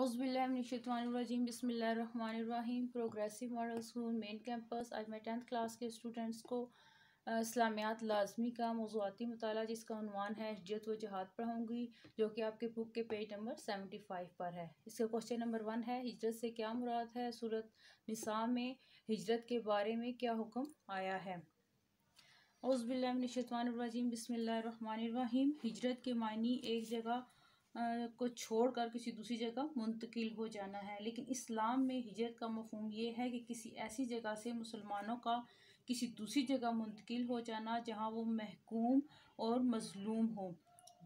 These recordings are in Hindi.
औज़बिल्लिमिनशतवानरजीम बसमीम progressive model school main campus आज मैं टेंथ क्लास के स्टूडेंट्स को इस्लामियात लाजमी का मौजूदी मताल जिसका है हजत व जहाद पढ़ाऊँगी जो कि आपके बुक के पेज नंबर सेवेंटी फाइव पर है इसका क्वेश्चन नंबर वन है हजरत से क्या मुराद है सूरत निसा में हजरत के बारे में क्या हुक्म आया है औज़बिल्लिमिनशतवानरजीम बसमीम हिजरत के मानी एक जगह को छोड़कर किसी दूसरी जगह मुंतकिल हो जाना है लेकिन इस्लाम में हिजरत का मफहम यह है कि किसी ऐसी जगह से मुसलमानों का किसी दूसरी जगह मुंतकिल हो जाना जहां वो महकूम और मजलूम हो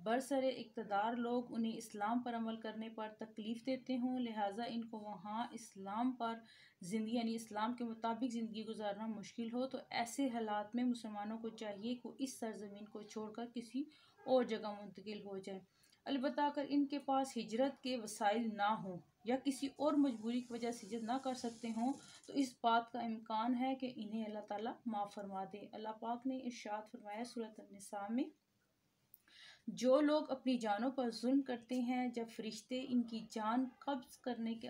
बरसर इकतदार लोग उन्हें इस्लाम पर अमल करने पर तकलीफ़ देते हों लिहाजा इनको वहाँ इस्लाम पर ज़िंदगी यानी इस्लाम के मुताबिक ज़िंदगी गुजारना मुश्किल हो तो ऐसे हालात में मुसलमानों को चाहिए कि इस सरजमीन को छोड़कर किसी और जगह मुंतकिल हो जाए अलबत् अगर इनके पास हिजरत के वसाइल ना हों या किसी और मजबूरी की वजह से हिजरत ना कर सकते हों तो इस बात का इम्कान है कि इन्हें अल्लाह ताला माफ़ फरमा दे अल्लाह पाक ने इर्शाद फरमाया सूरत निसा में जो लोग अपनी जानों पर जुल्म करते हैं जब फरिश्ते इनकी जान कब्ज़ करने के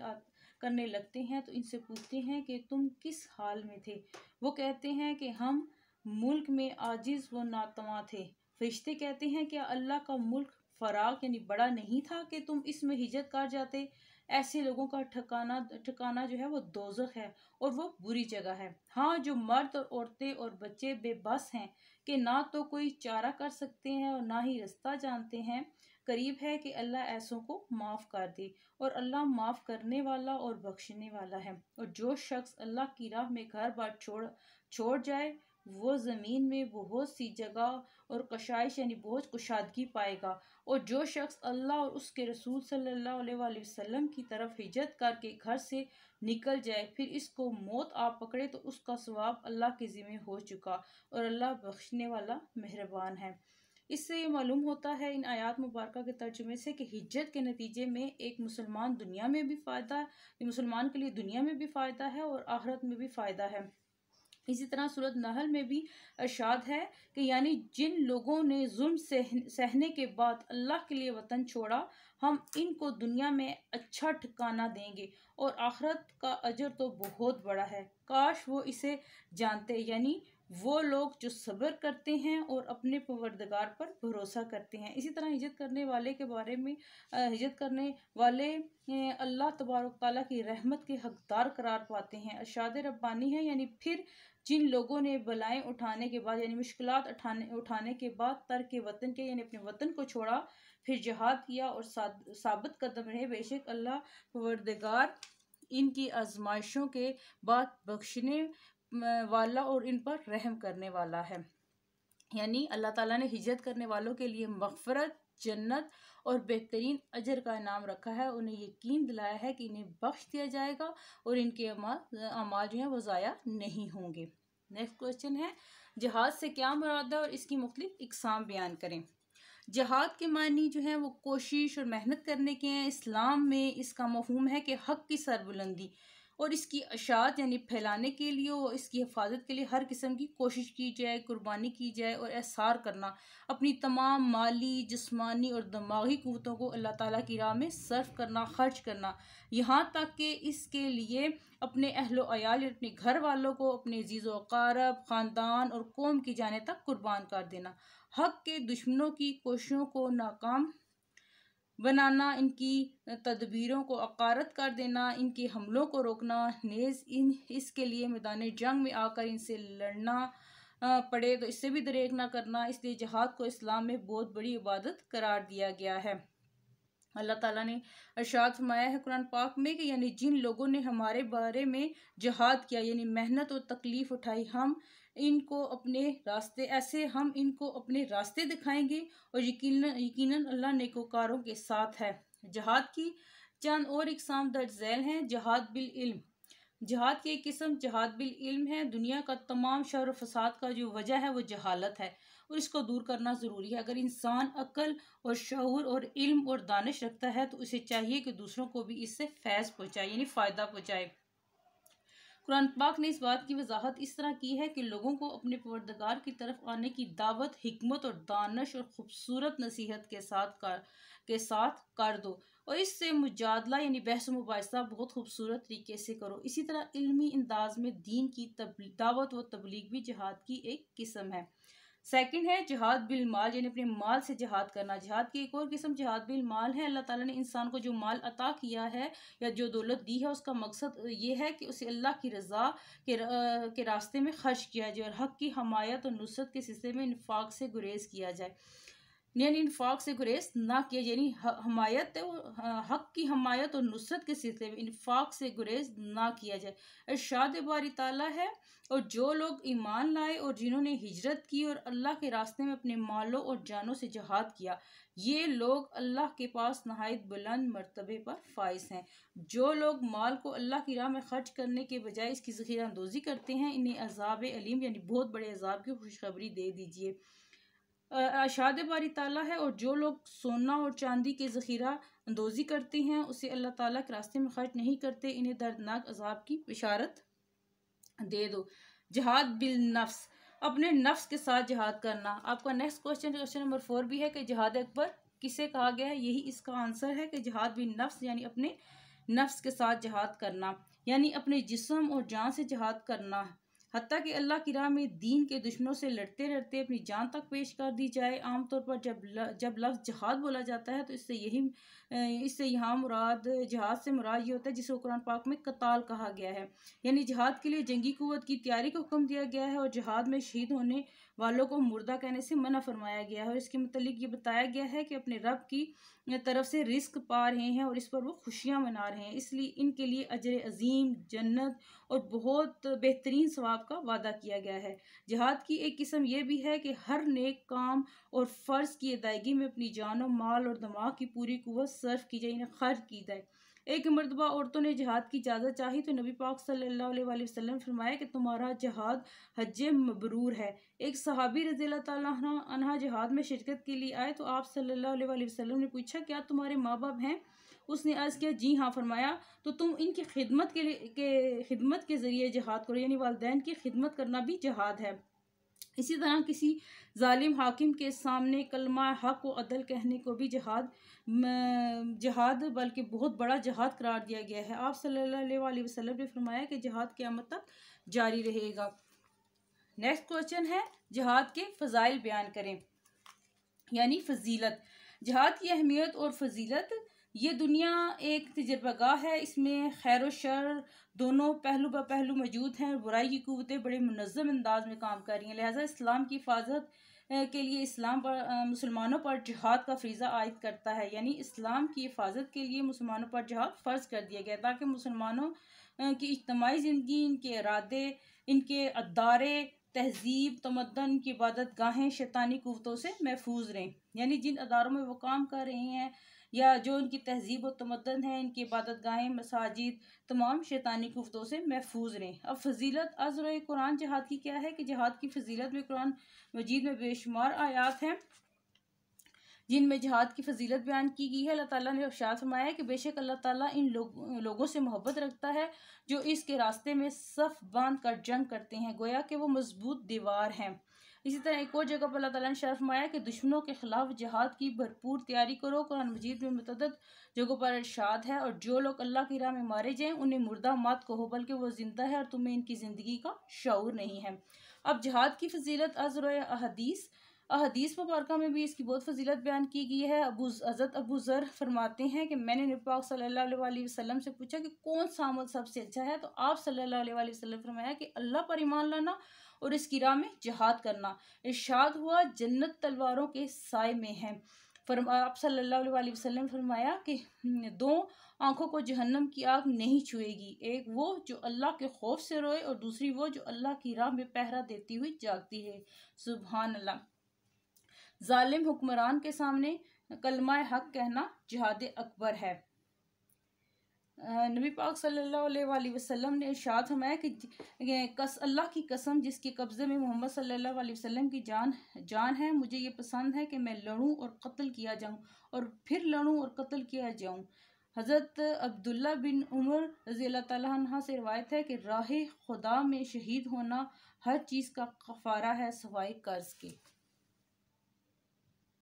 करने लगते हैं तो इनसे पूछते हैं कि तुम किस हाल में थे वो कहते हैं कि हम मुल्क में आजिज़ व नातवा थे फरिश्ते कहते हैं कि अल्लाह का मुल्क फराक यानी बड़ा नहीं था कि तुम इसमें हिजत कर जाते ऐसे लोगों का ठिकाना ठिकाना जो है वो दोजख है और वो बुरी जगह है हाँ जो मर्द और औरतें और बच्चे बेबस हैं कि ना तो कोई चारा कर सकते हैं और ना ही रास्ता जानते हैं करीब है कि अल्लाह ऐसों को माफ़ कर दे और अल्लाह माफ़ करने वाला और बख्शने वाला है और जो शख्स अल्लाह की राह में घर बार छोड़ छोड़ जाए वो ज़मीन में बहुत सी जगह और कशाइश यानी बहुत कुशादगी पाएगा और जो शख्स अल्लाह और उसके रसूल सल्लल्लाहु अलैहि वसल्लम की तरफ हिजरत करके घर से निकल जाए फिर इसको मौत आ पकड़े तो उसका स्वाब अल्लाह के ज़िम्मे हो चुका और अल्लाह बख्शने वाला मेहरबान है इससे ये मालूम होता है इन आयात मुबारक के तर्जुमे से कि हिजत के नतीजे में एक मुसलमान दुनिया में भी फ़ायदा मुसलमान के लिए दुनिया में भी फ़ायदा है और आहरत में भी फ़ायदा है इसी तरह सूरत नहल में भी अर्शाद है कि यानी जिन लोगों ने जुल्म सहने के बाद अल्लाह के लिए वतन छोड़ा हम इनको दुनिया में अच्छा ठिकाना देंगे और आखरत का अजर तो बहुत बड़ा है काश वो इसे जानते यानी वो लोग जो सब्र करते हैं और अपने परवरदगार पर भरोसा करते हैं इसी तरह हिजत करने वाले के बारे में हिजत करने वाले अल्लाह तबारक ताली की रहमत के हकदार करार पाते हैं अरशाद रब्बानी है यानी फिर जिन लोगों ने बलाएं उठाने के बाद यानी मुश्किल उठाने उठाने के बाद तर्क वतन के यानी अपने वतन को छोड़ा फिर जहाद किया और साबित कदम रहे बेशक अल्लाह परवरदगार इनकी आजमाइशों के बाद बख्शने वाला और इन पर रहम करने वाला है यानी अल्लाह ताला ने हिजरत करने वालों के लिए मफ़रत जन्नत और बेहतरीन अजर का नाम रखा है उन्हें यकीन दिलाया है कि इन्हें बख्श दिया जाएगा और इनके अमाल अमाल जो हैं वो ज़ाया नहीं होंगे नेक्स्ट क्वेश्चन है जहाज से क्या मुराद है और इसकी मुख्तलिफ इकसाम बयान करें जहाद के मानी जो हैं वो कोशिश और मेहनत करने के हैं इस्लाम में इसका मफहूम है कि हक की सरबुलंदी और इसकी अशात यानी फैलाने के लिए और इसकी हिफाजत के लिए हर किस्म की कोशिश की जाए कुर्बानी की जाए और एसार करना अपनी तमाम माली जिस्मानी और दिमागी कुतों को अल्लाह ताला की राह में सर्फ़ करना खर्च करना यहाँ तक कि इसके लिए अपने अहल अयाल अपने घर वालों को अपने जीज़ो अकारब ख़ानदान और कौम की जाने तक कुर्बान कर देना हक के दुश्मनों की कोशिशों को नाकाम बनाना इनकी तदबीरों को अकारत कर देना इनके हमलों को रोकना नेज़ इन इसके लिए मैदान जंग में आकर इनसे लड़ना पड़े तो इससे भी दरेक ना करना इसलिए जहाद को इस्लाम में बहुत बड़ी इबादत करार दिया गया है अल्लाह ताला ने अर्शात फरमाया है कुरान पाक में कि यानी जिन लोगों ने हमारे बारे में जहाद किया यानी मेहनत और तकलीफ़ उठाई हम इनको अपने रास्ते ऐसे हम इनको अपने रास्ते दिखाएंगे और यकीन यकीन अल्लाह नेकोकारों के साथ है जहाद की चंद और इकसाम दर्ज झैल हैं जहाद बिल इल्म जहाद की एक किस्म जहाद बिल इल्म है दुनिया का तमाम शर फसाद का जो वजह है वो जहालत है और इसको दूर करना ज़रूरी है अगर इंसान अक्ल और शौर और इल्म और दानिश रखता है तो उसे चाहिए कि दूसरों को भी इससे फैज़ पहुँचाए यानी फ़ायदा पहुँचाए कुरान पाक ने इस बात की वजाहत इस तरह की है कि लोगों को अपने पवरदगार की तरफ आने की दावत हमत और दानश और ख़ूबसूरत नसीहत के साथ कर के साथ कर दो और इससे मुजादला यानी बहस मुबासा बहुत खूबसूरत तरीके से करो इसी तरह इल्मी अंदाज में दीन की तब दावत व तबलीग भी जहाद की एक किस्म है सेकंड है जहाद बिल माल यानी अपने माल से जहाद करना जहाद की एक और किस्म जहाद बिल माल है अल्लाह ताला ने इंसान को जो माल अता किया है या जो दौलत दी है उसका मकसद ये है कि उसे अल्लाह की रज़ा के के रास्ते में खर्च किया जाए और हक़ की हमायत और नुसरत के सिलसिले में इन्फाक से गुरेज किया जाए ने इन फाक से गुरेज ना किया यानी हमायत हक की हमायत और नुसरत के सिलसिले में इन फाक से गुरेज ना किया जाए अरशाद बारी ताला है और जो लोग ईमान लाए और जिन्होंने हिजरत की और अल्लाह के रास्ते में अपने मालों और जानों से जहाद किया ये लोग अल्लाह के पास नहायत बुलंद मरतबे पर फाइज हैं जो लोग माल को अल्लाह की राह में खर्च करने के बजाय इसकी जखीरा अंदोज़ी करते हैं इन्हें अजाब अलीम यानी बहुत बड़े अजाब की खुशखबरी दे दीजिए अशाद बारी ताला है और जो लोग सोना और चांदी के ज़ख़ीरा अंदोज़ी करते हैं उसे अल्लाह ताला के रास्ते में खर्च नहीं करते इन्हें दर्दनाक अजाब की बिशारत दे दो जहाद बिल नफ्स अपने नफ्स के साथ जहाद करना आपका next question question number four भी है कि जहाद अकबर किसे कहा गया है यही इसका आंसर है कि जहाद बिल नफ्स यानी अपने नफ्स के साथ जहाद करना यानी अपने जिसम और जान से जहाद करना हती कि अल्लाह की राह में दीन के दुश्मनों से लड़ते लड़ते अपनी जान तक पेश कर दी जाए आमतौर पर जब ल, जब लफ्ज़ जहाद बोला जाता है तो इससे यही इससे यहाँ मुराद जहाद से मुराद ये होता है जिसे कुरान पाक में कताल कहा गया है यानी जहाद के लिए जंगी कुत की तैयारी का हुक्म दिया गया है और जहाद में शहीद होने वालों को मुर्दा कहने से मना फरमाया गया है और इसके मतलब ये बताया गया है कि अपने रब की तरफ से रिस्क पा रहे हैं और इस पर वो खुशियाँ मना रहे हैं इसलिए इनके लिए अजर अजीम जन्नत और बहुत बेहतरीन स्वाब का वादा किया गया है जहाद की एक किस्म यह भी है कि हर नेक काम और फ़र्ज़ की अदायगी में अपनी जान माल और दिमाग की पूरी कुत सर्फ़ की जाए इन्हें खर्च की जाए एक मरतबा औरतों ने जहाद की इजाज़त चाही तो नबी पाक सल्लल्लाहु अलैहि वसल्लम फरमाया कि तुम्हारा जहाद हज मबरूर है एक सहाबी रज़ी तह जहाद में शिरकत के लिए आए तो आप सल्लल्लाहु अलैहि वसल्लम ने पूछा क्या तुम्हारे माँ बाप हैं उसने अर्ज़ किया जी हाँ फरमाया तो तुम इनकी खिदमत के लिए के खिदमत के ज़रिए जहाद करो यानी वालदेन की खिदमत करना भी जहाद है इसी तरह किसी जालिम हाकिम के सामने कलमा हक व अदल कहने को भी जहाद जहाद बल्कि बहुत बड़ा जहाद करार दिया गया है आप सल्लल्लाहु वसलम वसल्लम ने फरमाया कि जहाद क़्यामत तक जारी रहेगा नेक्स्ट क्वेश्चन है जहाद के फ़जाइल बयान करें यानी फजीलत जहाद की अहमियत और फजीलत ये दुनिया एक तजर्बागा है इसमें खैर व शर दोनों पहलू ब पहलू मौजूद हैं बुराई की क़वतें बड़े मनज़म अंदाज में काम कर रही हैं लिहाजा इस्लाम की हिफाजत के लिए इस्लाम पर मुसलमानों पर जहाद का फरीज़ा आयद करता है यानी इस्लाम की हिफाजत के लिए मुसलमानों पर जहाद फ़र्ज कर दिया गया ताकि मुसलमानों की इज्तमाही ज़िंदगी इनके इरादे इनके अदारे तहजीब तमदन की इबादत गाहें शैतानी कुतों से महफूज रहें यानी जिन अदारों में वो काम कर रहे हैं या जो इनकी तहजीब व तमदन है इनकी इबादत गाहें मसाजिद तमाम शैतानी कुफ्तों से महफूज रहें अब फजीलत अजर कुरान जहाद की क्या है कि जहाद की फजीलत में कुरान मजीद में बेशुमार आयात हैं जिनमें जहाद की फजीलत बयान की गई है अल्लाह ताला ने अफशात फरमाया कि बेशक अल्लाह ताला इन लोग लोगों से मोहब्बत रखता है जो इसके रास्ते में सफ़ बांध कर जंग करते हैं गोया कि वो मजबूत दीवार हैं इसी तरह एक और जगह पर अल्लाह ने शर्फ माया कि दुश्मनों के ख़िलाफ़ जहाद की भरपूर तैयारी करो कुरान मजीद में मतदद जगहों पर इर्शाद है और जो लोग अल्लाह की राह में मारे जाए उन्हें मुर्दा मात कहो बल्कि वो ज़िंदा है और तुम्हें इनकी ज़िंदगी का शौर नहीं है अब जहाद की फजीलत अजर अहदीस अहदीस मुबारक में भी इसकी बहुत फजीलत बयान की गई है अबू अज़त अबू ज़र फरमाते हैं कि मैंने नबाक सल्ला वसम से पूछा कि कौन सा अमल सबसे अच्छा है तो आप सल्ला वसम फरमाया कि अल्लाह पर ईमान लाना और इसकी राह में जहाद करना इर्शाद हुआ जन्नत तलवारों के साय में है फरमा आप सल्लल्लाहु अलैहि वसल्लम फरमाया कि दो आंखों को जहन्नम की आग नहीं छुएगी एक वो जो अल्लाह के खौफ से रोए और दूसरी वो जो अल्लाह की राह में पहरा देती हुई जागती है सुबहान अल्लाह जालिम हुक्मरान के सामने कलमा हक कहना जहाद अकबर है नबी पाक सल्लल्लाहु अलैहि वसल्लम ने इरशाद फरमाया कि कस अल्लाह की कसम जिसके कब्ज़े में मोहम्मद सल्लल्लाहु अलैहि वसल्लम की जान जान है मुझे ये पसंद है कि मैं लड़ूं और कत्ल किया जाऊं और फिर लड़ूं और कत्ल किया जाऊं हज़रत अब्दुल्ला बिन उमर रज़ी अल्लाह तह से रवायत है कि राह खुदा में शहीद होना हर चीज़ का कफ़ारा है सवाए कर्ज़ के